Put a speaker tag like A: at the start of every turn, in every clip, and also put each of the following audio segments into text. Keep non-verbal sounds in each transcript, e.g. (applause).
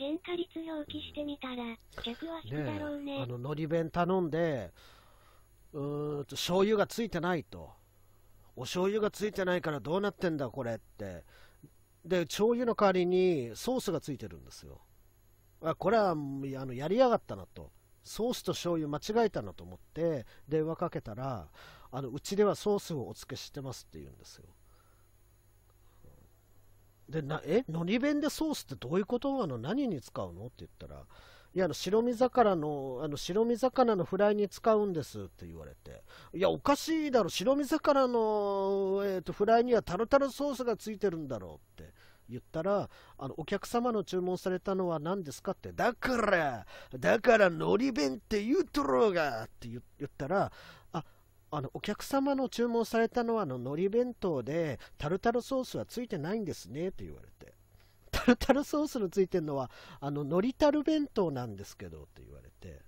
A: 原価率表記してみたら、客は引くだろうね。ねあの、
B: のり弁頼んで、うーん、醤油がついてないと。お醤油がついてないからどうなってんだこれって。で、醤油の代わりにソースがついてるんですよ。あこれはあのやりやがったなと。ソースと醤油間違えたなと思って電話かけたら、あのうちではソースをお付けしてますって言うんですよ。でなえのり弁でソースってどういうことあの何に使うのって言ったら、いやあの白身魚のあの白身魚のフライに使うんですって言われて、いや、おかしいだろ、白身魚の、えーと、とフライにはタルタルソースがついてるんだろうって。言ったらあのお客様の注文されたのは何ですかってだからだからのり弁って言うとろうがって言ったらああのお客様の注文されたのはあの海苔弁当でタルタルソースはついてないんですねと言われてタルタルソースのついてるのはあの海苔タル弁当なんですけどと言われて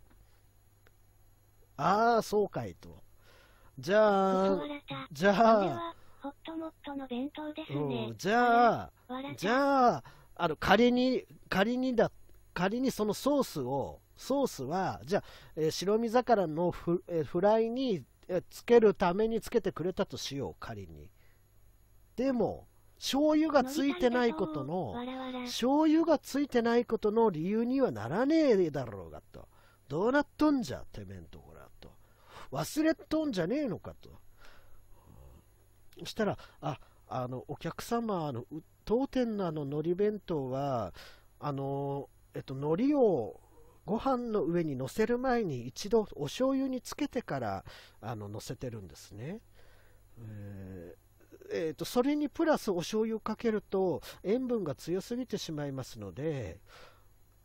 B: ああそうかいとじゃあじゃあ
A: ホットモットの弁当ですね、
B: じゃあじゃああの仮に仮にだ仮にそのソースをソースは、じゃあ、えー、白身魚のフえー、えフライにつけるためにつけてくれたとしよう仮にでも醤油がついてないことの醤油がついてないことの理由にはならねえだろうがとどうなっとんじゃてめえんとこらと忘れとんじゃねえのかとそしたらああのお客様あの当店のあの海苔弁当はあのえっと海苔をご飯の上に乗せる前に一度お醤油につけてからあの乗せてるんですね。えーえーと、それにプラスお醤油をかけると塩分が強すぎてしまいますので、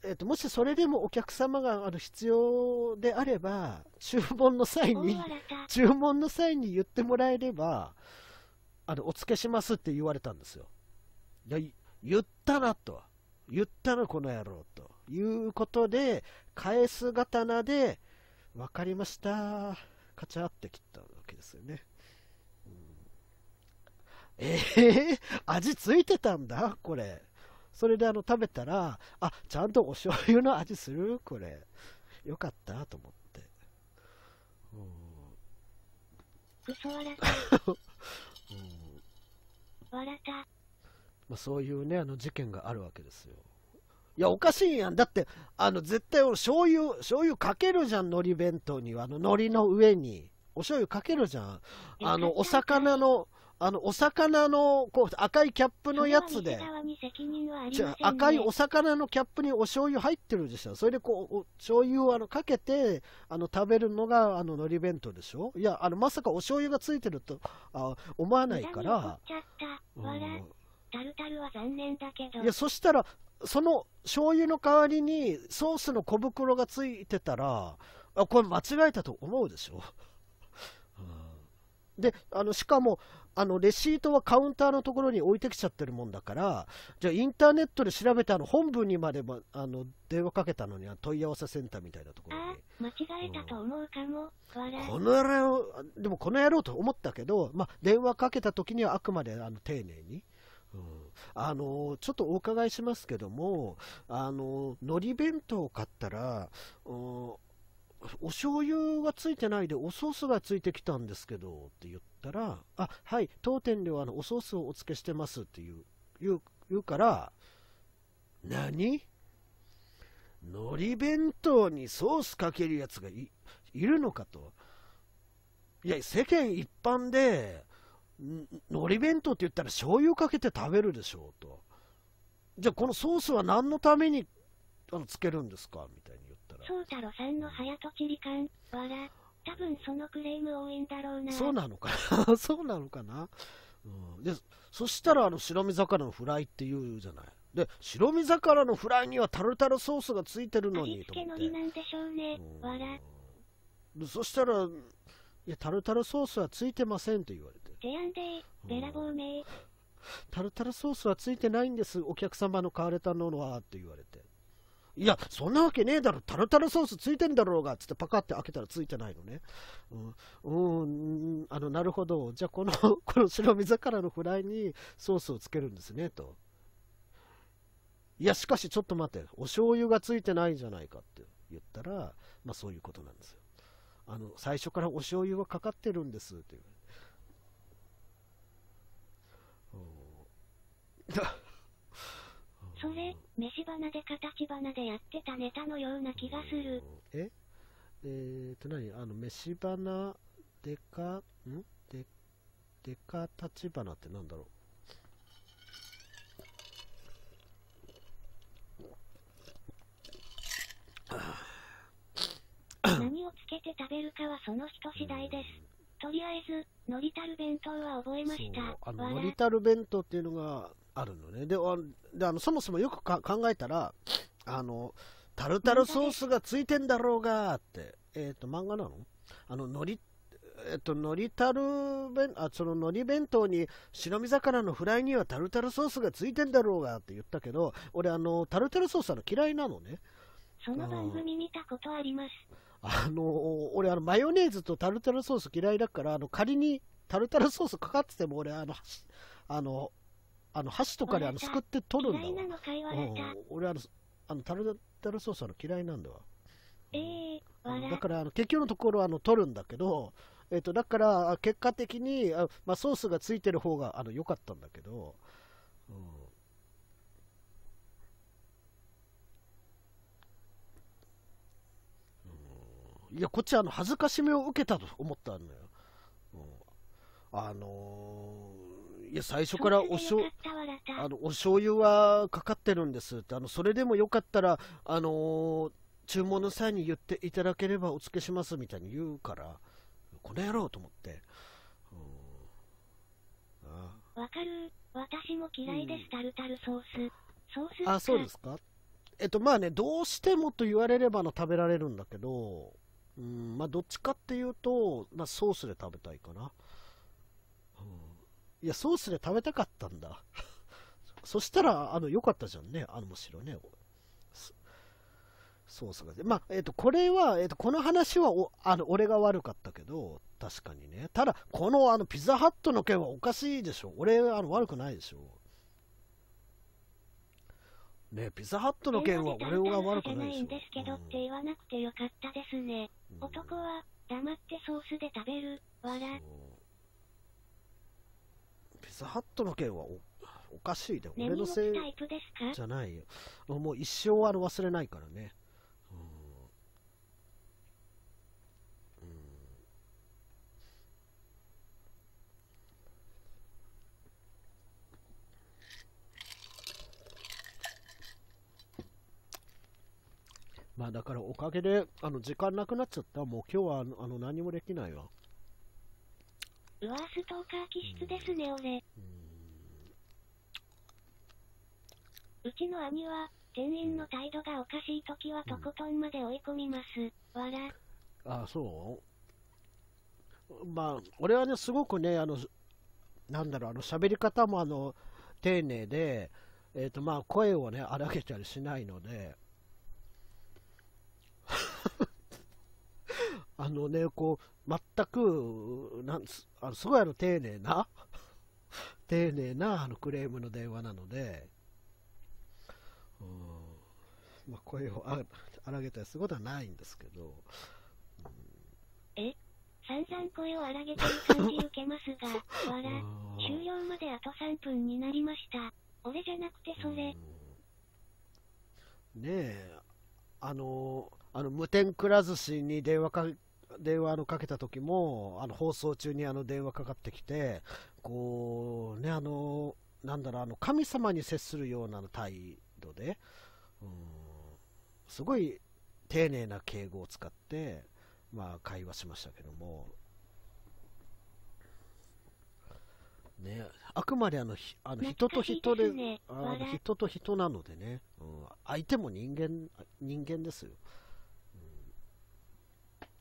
B: えーと、もしそれでもお客様があの必要であれば注文の際に注文の際に言ってもらえればあのお付けしますって言われたんですよ。いや言ったなと言ったなこの野郎と。いうことで、返す刀で、分かりました、カチャって切ったわけですよね。ええー、味ついてたんだこれ。それであの食べたら、あ、ちゃんとお醤油の味するこれ。よかったと思って。うん。
A: 嘘笑った。(laughs) うん。笑った。ま
B: あ、そういうね、あの事件があるわけですよ。いや、おかしいやん。だって、あの、絶対俺、醤油、醤油かけるじゃん、海苔弁当には。あの、海苔の上に。お醤油かけるじゃん。あの、お魚の、あの、お魚の、こう、赤いキャップのやつで。赤いお魚のキャップにお醤油入ってるでしょ。それで、こう、お醤油をあのかけて、あの、食べるのが、あの、海苔弁当でしょ。いや、あの、まさかお醤油がついてると、あ思わないから。
A: うタルタルは残念だけどいやそ
B: したらその醤油の代わりにソースの小袋がついてたらあこれ間違えたと思うでしょ、うん、であのしかもあのレシートはカウンターのところに置いてきちゃってるもんだからじゃあインターネットで調べてあの本部にまであの電話かけたのには問い合わせセンターみたいなとこ
A: ろに間違えたと思うかも、うん、この野郎
B: でもこの野郎と思ったけど、まあ、電話かけた時にはあくまであの丁寧に、うんあのちょっとお伺いしますけども、あの海苔弁当を買ったら、お醤油がついてないで、おソースがついてきたんですけどって言ったら、あはい、当店ではあのおソースをお付けしてますっていう言う言うから、何海苔弁当にソースかけるやつがいるのかと。いや、世間一般で、海苔弁当って言ったら醤油かけて食べるでしょうと。じゃあこのソースは何のためにあのつけるんですかみたいに言
A: ったら。そ翔太郎さんの早とちり感、わら、多分そのクレーム多いんだろうな。そうなの
B: かな (laughs) そうなのかな、うん、で、そしたらあの白身魚のフライって言うじゃない。で、白身魚のフライにはタルタルソースがついてるのに
A: と思って。味付け海苔なんでしょうね、うん、わら。そしたら、
B: いや、タルタルソースはついてませんと言われ
A: て。ジェアンデー、べらぼうめ
B: タルタルソースはついてないんです、お客様の買われたのは、と言われて。いや、そんなわけねえだろ、タルタルソースついてんだろうが、つってパカって開けたらついてないのね。うん、うんあの、なるほど。じゃあ、この (laughs) この白身魚のフライにソースをつけるんですね、と。いや、しかしちょっと待って、お醤油がついてないじゃないかって言ったら、まあそういうことなんですよ。あの最初からお醤油はかかってるんですっていう。
A: それ、飯花で形花でやってたネタのような気がする。
B: ええー、と何あの、飯花でか、んで、でか立花ってなんだろう
A: つけて食べるかはその人次第です。とりあえず、のりたる弁当は覚えました。あの、のり
B: たる弁当っていうのがあるのね。で、あのそもそもよく考えたら、あの、タルタルソースがついてんだろうがって、えっ、ー、と、漫画なのあの、のり、えっ、ー、と、のりたる弁、あ、そののり弁当に、白身魚のフライにはタルタルソースがついてんだろうがって言ったけど、俺、あの、タルタルソースの嫌いなのね。
A: その番組見たことあります。
B: あのー、俺、あの、マヨネーズとタルタルソース嫌いだから、あの、仮にタルタルソースかかってても、俺、あの、あの、あの箸とかであのすくって取るんだわ。俺あの、あの、タルタルソースの嫌いなんだわ。
A: えー、だか
B: らあの結局のところあの取るんだけど、えっと、とだから結果的にあ、まあ、ソースがついてる方があの良かったんだけど、うん、いや、こっちはあの、恥ずかしめを受けたと思ったのよ。うん、あのー、いや、最初からおしょあのお醤油はかかってるんですって、あのそれでもよかったら、あのー、注文の際に言っていただければお付けしますみたいに言うから、この野郎と思って。うん、
A: わかる私も嫌いです、タルタルソース。ソースあ、そうですか
B: えっと、まあね、どうしてもと言われればの食べられるんだけど、うん、まあ、どっちかっていうと、まあ、ソースで食べたいかな。うん、いや、ソースで食べたかったんだ。(laughs) そしたら、あの、良かったじゃんね。あの、むしろね。ソースが。まあ、えっ、ー、と、これは、えっ、ー、と、この話はお、あの、俺が悪かったけど、確かにね。ただ、この、あの、ピザハットの件はおかしいでしょ。俺、あの、悪くないでしょ。ねピザハットの件は俺が悪くないんで
A: すけどって言わなくてよかったですね。うん、男は、黙ってソースで食べる、わら。
B: ピザハットの件はおおかしいで、俺のせいじゃないよ。もう一生あの忘れないからね。まあだからおかげで、あの、時間なくなっちゃった。もう今日は、あの、何もできないわ。
A: うわ、ストーカー気質ですね、俺。ううちの兄は、店員の態度がおかしいときはとことんまで追い込みます。わら。
B: ああ、そうまあ、俺はね、すごくね、あの、なんだろう、あの、喋り方も、あの、丁寧で、えっ、ー、と、まあ、声をね、荒げたりしないので、のね、こう、全く、なんす、あのすごいあの、丁寧な、(laughs) 丁寧なあのクレームの電話なので、うん、まあ、声を荒げたりすることはないんですけど、う
A: ん、え散々声を荒げてる感じ受けますが、わ (laughs) ら、終了まであと3分になりました。俺じゃなくてそれ。ね
B: え、あの、あの無天くら寿司に電話か電話のかけた時も、あの放送中にあの電話かかってきて、こう、ね、あの、なんだろう、あの神様に接するような態度で、うん、すごい丁寧な敬語を使って、まあ、会話しましたけども、ね、あくまであのあの人と人で、ね、あの人と人なのでね、うん、相手も人間人間ですよ。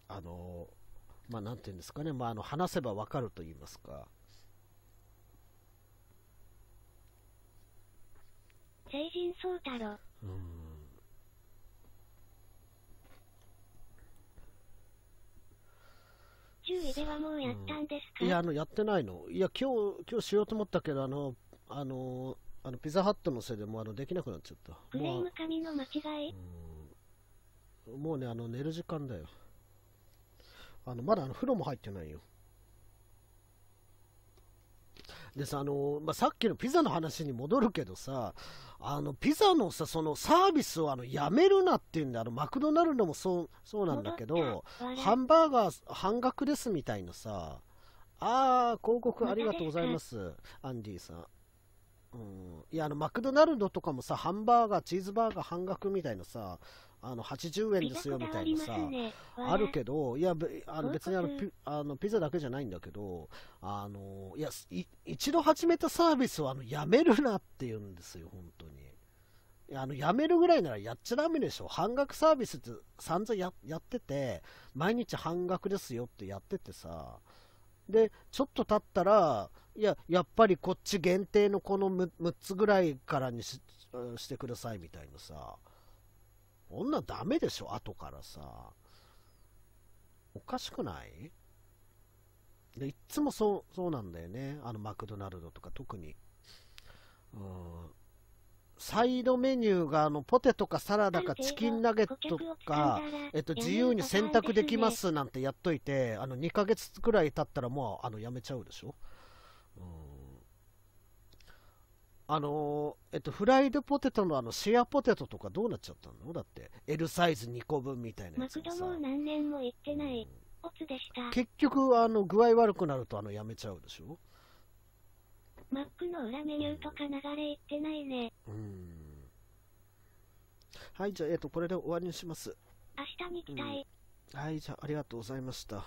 B: あの、まあ、なんていうんですかね、まあ、あの話せばわかると言いますか。
A: 成人そうだろ。うん。10位ではもうやったんですか、
B: うん、いや、あの、やってないの。いや、今日、今日しようと思ったけど、あの、あの、あのピザハットのせいでもうあのできなくなっちゃった。クレーム
A: 紙の間違い、
B: うん、もうね、あの、寝る時間だよ。あのまだあの風呂も入ってないよ。でさ、あのまあ、さっきのピザの話に戻るけどさ、あのピザのさそのサービスをあのやめるなっていうんで、あのマクドナルドもそうそうなんだけど、ハンバーガー半額ですみたいなさ、ああ、広告ありがとうございます、アンディさん。うん、いやあのマクドナルドとかもさハンバーガーチーズバーガー半額みたいなさあの80円ですよみたいなさ、ね、あるけど、いや、あの別にあのピあのピザだけじゃないんだけど、あのいやい一度始めたサービスはあのやめるなって言うんですよ、本当に。あのやめるぐらいならやっちゃだめでしょ、半額サービスって散々ややってて、毎日半額ですよってやっててさ、で、ちょっと経ったら、いや、やっぱりこっち限定のこの 6, 6つぐらいからにししてくださいみたいなさ。女ダメでしょ、後からさ。おかしくないで、いっつもそう、そうなんだよね。あの、マクドナルドとか特に。うん。サイドメニューが、あの、ポテトかサラダかチキンナゲットか、えっと、自由に選択できますなんてやっといて、あの、2ヶ月くらい経ったらもう、あの、やめちゃうでしょあのー、えっと、フライドポテトのあの、シェアポテトとかどうなっちゃったのだって、L サイズ2個分みたいなやつ
A: マクドも何年も行ってない、オツでした。結
B: 局、あの、具合悪くなると、あの、やめちゃうでしょ
A: マックの裏メニューとか流れ行ってないね。うん。
B: はい、じゃあ、えっと、これで終わりにします。
A: 明日に行き
B: たい。はい、じゃあ、ありがとうございました。